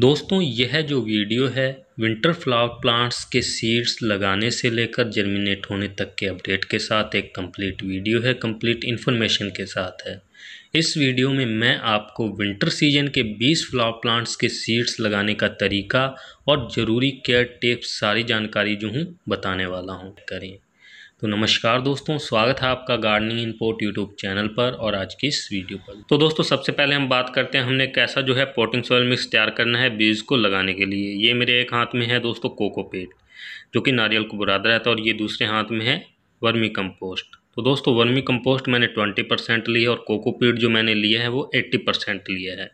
दोस्तों यह जो वीडियो है विंटर फ्लावर प्लांट्स के सीड्स लगाने से लेकर जर्मिनेट होने तक के अपडेट के साथ एक कंप्लीट वीडियो है कंप्लीट इन्फॉर्मेशन के साथ है इस वीडियो में मैं आपको विंटर सीजन के 20 फ्लावर प्लांट्स के सीड्स लगाने का तरीका और ज़रूरी केयर टिप्स सारी जानकारी जो हूँ बताने वाला हूँ करें तो नमस्कार दोस्तों स्वागत है आपका गार्डनिंग इनपोर्ट यूट्यूब चैनल पर और आज की इस वीडियो पर तो दोस्तों सबसे पहले हम बात करते हैं हमने कैसा जो है पोटिंग सॉयल मिक्स तैयार करना है बीज को लगाने के लिए ये मेरे एक हाथ में है दोस्तों कोकोपेट जो कि नारियल को बुरा रहता है और ये दूसरे हाथ में है वर्मी कम्पोस्ट तो दोस्तों वर्मी कम्पोस्ट मैंने ट्वेंटी परसेंट लिया और कोकोपीट जो मैंने लिया है वो एट्टी परसेंट लिया है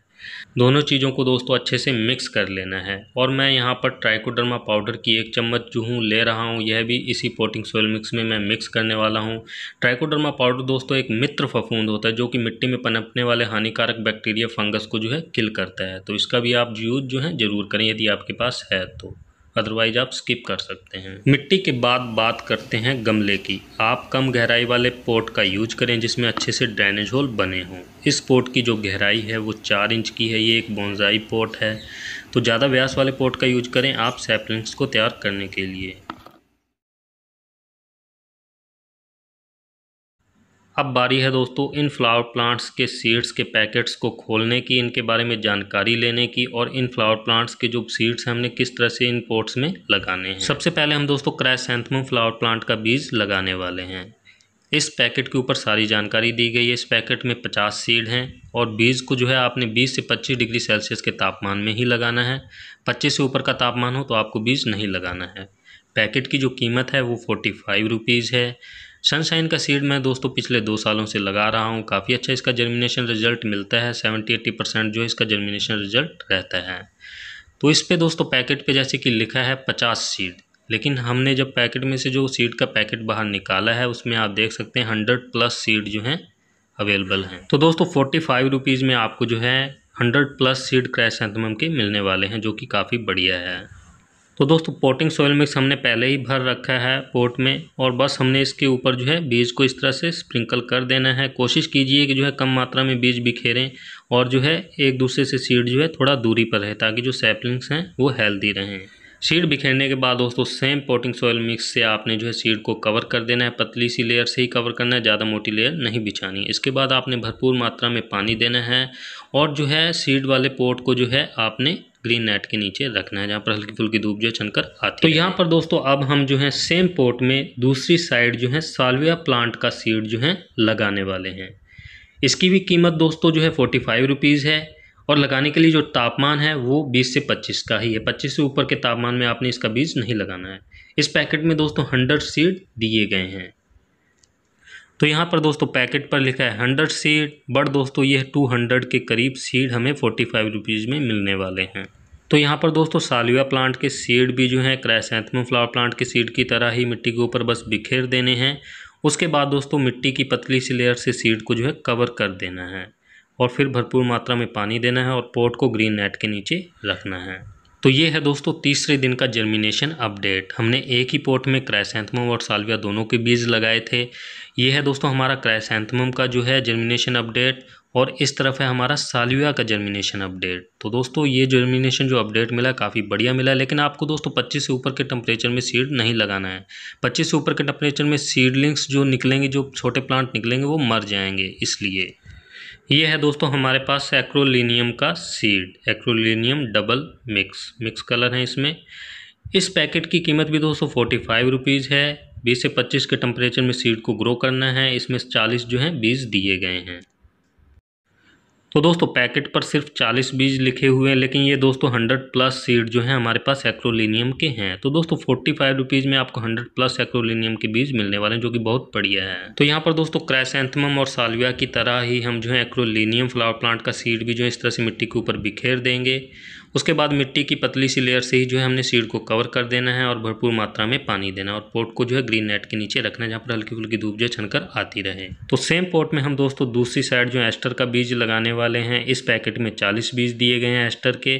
दोनों चीज़ों को दोस्तों अच्छे से मिक्स कर लेना है और मैं यहाँ पर ट्राइकोडर्मा पाउडर की एक चम्मच हूँ ले रहा हूँ यह भी इसी पोटिंग सोयल मिक्स में मैं मिक्स करने वाला हूँ ट्राइकोडर्मा पाउडर दोस्तों एक मित्र फफूंद होता है जो कि मिट्टी में पनपने वाले हानिकारक बैक्टीरिया फंगस को जो है किल करता है तो इसका भी आप यूज़ जो है ज़रूर करें यदि आपके पास है तो अदरवाइज आप स्किप कर सकते हैं मिट्टी के बाद बात करते हैं गमले की आप कम गहराई वाले पोर्ट का यूज करें जिसमें अच्छे से ड्रेनेज होल बने हों इस पोर्ट की जो गहराई है वो चार इंच की है ये एक बोनजाई पोर्ट है तो ज़्यादा व्यास वाले पोर्ट का यूज करें आप सैपलिंग्स को तैयार करने के लिए अब बारी है दोस्तों इन फ्लावर प्लांट्स के सीड्स के पैकेट्स को खोलने की इनके बारे में जानकारी लेने की और इन फ्लावर प्लांट्स के जो सीड्स हैं हमने किस तरह से इन पोर्ट्स में लगाने हैं सबसे पहले हम दोस्तों क्रैसेंथम फ्लावर प्लांट का बीज लगाने वाले हैं इस पैकेट के ऊपर सारी जानकारी दी गई है इस पैकेट में पचास सीड हैं और बीज को जो है आपने बीस से पच्चीस डिग्री सेल्सियस के तापमान में ही लगाना है पच्चीस से ऊपर का तापमान हो तो आपको बीज नहीं लगाना है पैकेट की जो कीमत है वो फोर्टी फाइव रुपीज़ है सनशाइन का सीड मैं दोस्तों पिछले दो सालों से लगा रहा हूँ काफ़ी अच्छा इसका जर्मिनेशन रिजल्ट मिलता है सेवेंटी एट्टी परसेंट जो इसका जर्मिनेशन रिजल्ट रहता है तो इस पे दोस्तों पैकेट पे जैसे कि लिखा है पचास सीड लेकिन हमने जब पैकेट में से जो सीड का पैकेट बाहर निकाला है उसमें आप देख सकते हैं हंड्रेड प्लस सीड जो हैं अवेलेबल हैं तो दोस्तों फोर्टी फाइव रुपीज़ में आपको जो है hundred plus seed chrysanthemum के मिलने वाले हैं जो कि काफ़ी बढ़िया है तो दोस्तों पोटिंग सॉयल मिक्स हमने पहले ही भर रखा है पोट में और बस हमने इसके ऊपर जो है बीज को इस तरह से स्प्रिंकल कर देना है कोशिश कीजिए कि जो है कम मात्रा में बीज बिखेरें और जो है एक दूसरे से सीड जो है थोड़ा दूरी पर रहे ताकि जो सैपलिंग्स हैं वो हेल्दी रहें सीड बिखेरने के बाद दोस्तों सेम पोटिंग सॉयल मिक्स से आपने जो है सीड को कवर कर देना है पतली सी लेयर से ही कवर करना है ज़्यादा मोटी लेयर नहीं बिछानी इसके बाद आपने भरपूर मात्रा में पानी देना है और जो है सीड वाले पोट को जो है आपने ग्रीन नेट के नीचे रखना है जहाँ पर हल्की फुल्की धूप जो है छनकर आती तो यहाँ पर दोस्तों अब हम जो है सेम पोर्ट में दूसरी साइड जो है सालविया प्लांट का सीड जो है लगाने वाले हैं इसकी भी कीमत दोस्तों जो है फोर्टी फाइव रुपीज़ है और लगाने के लिए जो तापमान है वो बीस से पच्चीस का ही है पच्चीस से ऊपर के तापमान में आपने इसका बीज नहीं लगाना है इस पैकेट में दोस्तों हंड्रेड सीड दिए गए हैं तो यहाँ पर दोस्तों पैकेट पर लिखा है हंड्रेड सीड बट दोस्तों ये टू हंड्रेड के करीब सीड हमें फोर्टी फाइव रुपीज़ में मिलने वाले हैं तो यहाँ पर दोस्तों सालुआ प्लांट के सीड भी जो हैं क्रैसेंथमम फ्लावर प्लांट के सीड की तरह ही मिट्टी के ऊपर बस बिखेर देने हैं उसके बाद दोस्तों मिट्टी की पतली सी लेयर से सीड को जो है कवर कर देना है और फिर भरपूर मात्रा में पानी देना है और पोट को ग्रीन नेट के नीचे रखना है तो ये है दोस्तों तीसरे दिन का जर्मिनेशन अपडेट हमने एक ही पोर्ट में क्रैसेंथमम और सालविया दोनों के बीज लगाए थे ये है दोस्तों हमारा क्रैसेंथमम का जो है जर्मिनेशन अपडेट और इस तरफ है हमारा साल्विया का जर्मिनेशन अपडेट तो दोस्तों ये जर्मिनेशन जो अपडेट मिला काफ़ी बढ़िया मिला लेकिन आपको दोस्तों 25 से ऊपर के टेम्परेचर में सीड नहीं लगाना है 25 से ऊपर के टेम्परेचर में सीडलिंग्स जो निकलेंगे जो छोटे प्लांट निकलेंगे वो मर जाएंगे इसलिए ये है दोस्तों हमारे पास एक्रोलिनियम का seed acroclinium double mix mix colour है इसमें इस पैकेट की कीमत भी दोस्तों फोर्टी फाइव रुपीज़ है बीस से पच्चीस के टेम्परेचर में सीड को ग्रो करना है इसमें चालीस जो हैं बीज दिए गए हैं तो दोस्तों पैकेट पर सिर्फ 40 बीज लिखे हुए हैं लेकिन ये दोस्तों 100 प्लस सीड जो है हमारे पास एक्रोलिनियम के हैं तो दोस्तों फोर्टी रुपीज़ में आपको 100 प्लस एक्रोलिनियम के बीज मिलने वाले हैं जो कि बहुत बढ़िया है तो यहाँ पर दोस्तों क्रैसेंथमम और सालविया की तरह ही हम जो है एक्रोलिनियम फ्लावर प्लांट का सीड भी जो है इस तरह से मिट्टी के ऊपर बिखेर देंगे उसके बाद मिट्टी की पतली सी लेयर से ही जो है हमने सीड को कवर कर देना है और भरपूर मात्रा में पानी देना और पोट को जो है ग्रीन नेट के नीचे रखना है जहाँ पर हल्की फुल्की धूप जो छनकर आती रहे तो सेम पोट में हम दोस्तों दूसरी साइड जो एस्टर का बीज लगाने वाले हैं इस पैकेट में चालीस बीज दिए गए हैं एस्टर के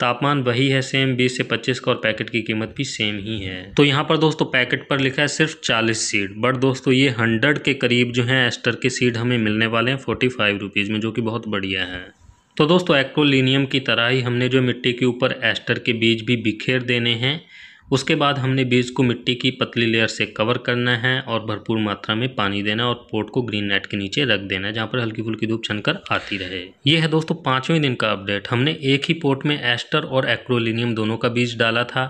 तापमान वही है सेम 20 से 25 का और पैकेट की कीमत भी सेम ही है तो यहाँ पर दोस्तों पैकेट पर लिखा है सिर्फ 40 सीड बट दोस्तों ये 100 के करीब जो है एस्टर के सीड हमें मिलने वाले हैं 45 फाइव रुपीज़ में जो कि बहुत बढ़िया है तो दोस्तों एक्रोलीनियम की तरह ही हमने जो मिट्टी के ऊपर एस्टर के बीज भी बिखेर देने हैं उसके बाद हमने बीज को मिट्टी की पतली लेयर से कवर करना है और भरपूर मात्रा में पानी देना और पोट को ग्रीन नेट के नीचे रख देना जहाँ पर हल्की फुल्की धूप छनकर आती रहे ये है दोस्तों पाँचवें दिन का अपडेट हमने एक ही पोट में एस्टर और एक्रोलिनियम दोनों का बीज डाला था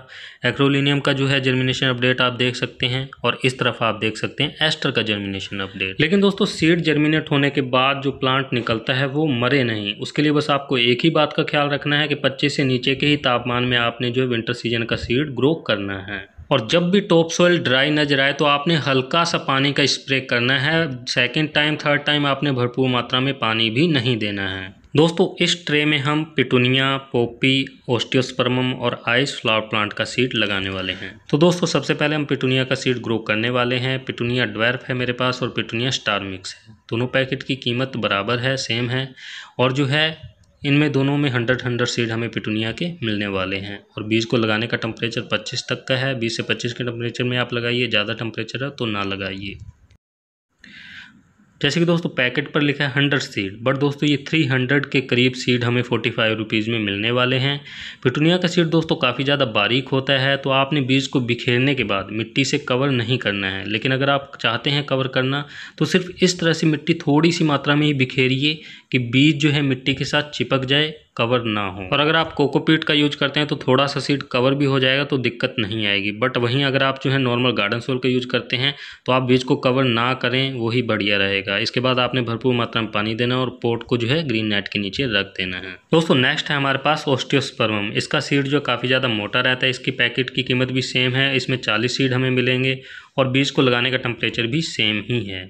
एक्रोलिनियम का जो है जर्मिनेशन अपडेट आप देख सकते हैं और इस तरफ आप देख सकते हैं एस्टर का जर्मिनेशन अपडेट लेकिन दोस्तों सीड जर्मिनेट होने के बाद जो प्लांट निकलता है वो मरे नहीं उसके लिए बस आपको एक ही बात का ख्याल रखना है कि पच्चीस से नीचे के ही तापमान में आपने जो है विंटर सीजन का सीड ग्रो करना है और जब भी टॉप सॉइल ड्राई नजर आए तो आपने हल्का सा पानी का स्प्रे करना है सेकेंड टाइम थर्ड टाइम आपने भरपूर मात्रा में पानी भी नहीं देना है दोस्तों इस ट्रे में हम पिटूनिया पोपी ओस्टियोस्पर्मम और आइस फ्लावर प्लांट का सीड लगाने वाले हैं तो दोस्तों सबसे पहले हम पिटूनिया का सीड ग्रो करने वाले हैं पिटूनिया ड्वेल्फ है मेरे पास और पिटूनिया स्टार मिक्स है दोनों पैकेट की कीमत बराबर है सेम है और जो है इनमें दोनों में हंड्रेड हंड्रेड सीड हमें पिटूनिया के मिलने वाले हैं और बीज को लगाने का टेम्परेचर पच्चीस तक का है बीस से पच्चीस के टेम्परेचर में आप लगाइए ज़्यादा टेम्परेचर है तो ना लगाइए जैसे कि दोस्तों पैकेट पर लिखा है हंड्रेड सीड बट दोस्तों ये थ्री हंड्रेड के करीब सीड हमें फोर्टी फाइव रुपीज़ में मिलने वाले हैं पिटूनिया का सीड दोस्तों काफ़ी ज़्यादा बारीक होता है तो आपने बीज को बिखेरने के बाद मिट्टी से कवर नहीं करना है लेकिन अगर आप चाहते हैं कवर करना तो सिर्फ इस तरह से मिट्टी थोड़ी सी मात्रा में ही बिखेरिए कि बीज जो है मिट्टी के साथ चिपक जाए कवर ना हो और अगर आप कोकोपीट का यूज करते हैं तो थोड़ा सा सीड कवर भी हो जाएगा तो दिक्कत नहीं आएगी बट वहीं अगर आप जो है नॉर्मल गार्डन सोल का यूज करते हैं तो आप बीज को कवर ना करें वही बढ़िया रहेगा इसके बाद आपने भरपूर मात्रा में पानी देना और पोर्ट को जो है ग्रीन नेट के नीचे रख देना है दोस्तों नेक्स्ट है हमारे पास ओस्टियोस्पर्म इसका सीड जो काफ़ी ज़्यादा मोटा रहता है इसकी पैकेट की कीमत भी सेम है इसमें चालीस सीड हमें मिलेंगे और बीज को लगाने का टेम्परेचर भी सेम ही है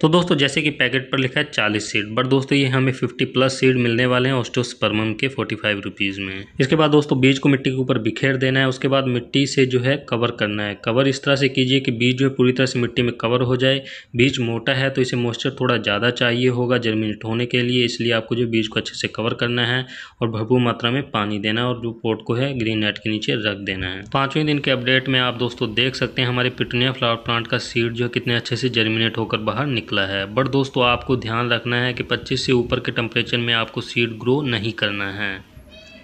तो दोस्तों जैसे कि पैकेट पर लिखा है चालीस सीड बट दोस्तों ये हमें फिफ्टी प्लस सीड मिलने वाले हैं ऑस्टोस्पर्मम के फोर्टी फाइव रुपीज़ में इसके बाद दोस्तों बीज को मिट्टी के ऊपर बिखेर देना है उसके बाद मिट्टी से जो है कवर करना है कवर इस तरह से कीजिए कि बीज जो है पूरी तरह से मिट्टी में कवर हो जाए बीज मोटा है तो इसे मॉइस्चर थोड़ा ज़्यादा चाहिए होगा जर्मिनेट होने के लिए इसलिए आपको जो बीज को अच्छे से कवर करना है और भरपूर मात्रा में पानी देना है और जो पोर्ट को है ग्रीन नेट के नीचे रख देना है पाँचवें दिन के अपडेट में आप दोस्तों देख सकते हैं हमारे पिटनिया फ्लावर प्लांट का सीड जो है कितने अच्छे से जर्मिनेट होकर बाहर निकल निकला है बट दोस्तों आपको ध्यान रखना है कि 25 से ऊपर के टेम्परेचर में आपको सीड ग्रो नहीं करना है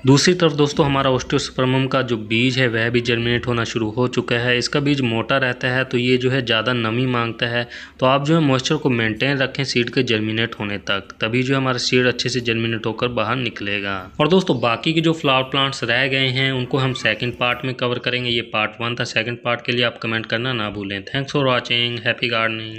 दूसरी तरफ दोस्तों हमारा ऑस्टोस्पर्मम का जो बीज है वह भी जर्मिनेट होना शुरू हो चुका है इसका बीज मोटा रहता है तो ये जो है ज़्यादा नमी मांगता है तो आप जो है मॉइस्चर को मेंटेन रखें सीड के जर्मिनेट होने तक तभी जो है हमारा सीड अच्छे से जर्मिनेट होकर बाहर निकलेगा और दोस्तों बाकी के जो फ्लावर प्लांट्स रह गए हैं उनको हम सेकेंड पार्ट में कवर करेंगे ये पार्ट वन था सेकेंड पार्ट के लिए आप कमेंट करना ना भूलें thanks for watching happy gardening